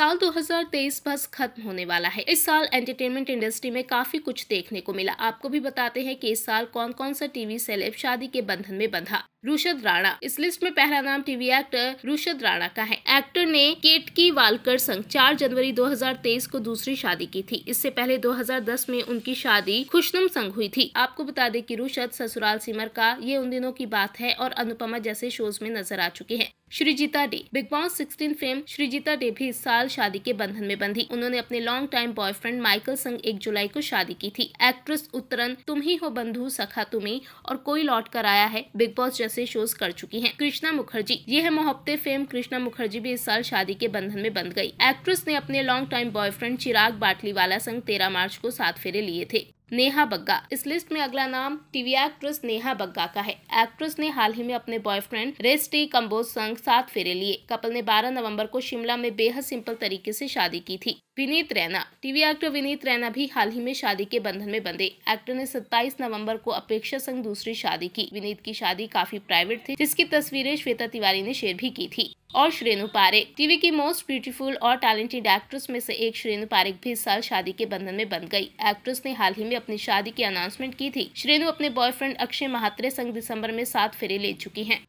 साल 2023 बस खत्म होने वाला है इस साल एंटरटेनमेंट इंडस्ट्री में काफ़ी कुछ देखने को मिला आपको भी बताते हैं कि इस साल कौन कौन सा टीवी सेलेब शादी के बंधन में बंधा रुशद राणा इस लिस्ट में पहला नाम टीवी एक्टर रुशद राणा का है एक्टर ने केटकी वालकर संग 4 जनवरी 2023 को दूसरी शादी की थी इससे पहले 2010 में उनकी शादी खुशनुम संग हुई थी आपको बता दें कि रुशद ससुराल सिमर का ये उन दिनों की बात है और अनुपमा जैसे शोज में नजर आ चुके हैं Srijita De Bigg Boss sixteen fame Srijita De भी इस साल शादी के बंधन में बंधी उन्होंने अपने लॉन्ग टाइम बॉयफ्रेंड माइकल संग एक जुलाई को शादी की थी एक्ट्रेस उत्तरन तुम ही हो बंधु सखा तुम्हें और कोई लौट कर आया है बिग बॉस जैसे शोज कर चुकी हैं कृष्णा मुखर्जी यह है फेम कृष्णा मुखर्जी भी इस साल शादी के बंधन में बंध गई एक्ट्रेस ने अपने लॉन्ग टाइम बॉयफ्रेंड चिराग वाला संग तेरह मार्च को सात फेरे लिए थे नेहा बग्गा इस लिस्ट में अगला नाम टीवी एक्ट्रेस नेहा बग्गा का है एक्ट्रेस ने हाल ही में अपने बॉयफ्रेंड रेस्टी कम्बोज संग सात फेरे लिए कपल ने 12 नवंबर को शिमला में बेहद सिंपल तरीके से शादी की थी विनीत रैना टीवी एक्टर विनीत रैना भी हाल ही में शादी के बंधन में बंधे एक्टर ने 27 नवंबर को अपेक्षा संग दूसरी शादी की विनीत की शादी काफी प्राइवेट थी जिसकी तस्वीरें श्वेता तिवारी ने शेयर भी की थी और श्रेनु पारेख टीवी की मोस्ट ब्यूटीफुल और टैलेंटेड एक्ट्रेस में से एक श्रेणु पारेख भी इस साल शादी के बंधन में बंध गई एक्ट्रेस ने हाल ही में अपनी शादी की अनाउंसमेंट की थी श्रेणु अपने बॉयफ्रेंड अक्षय महात्रे संग दिसंबर में सात फेरे ले चुकी हैं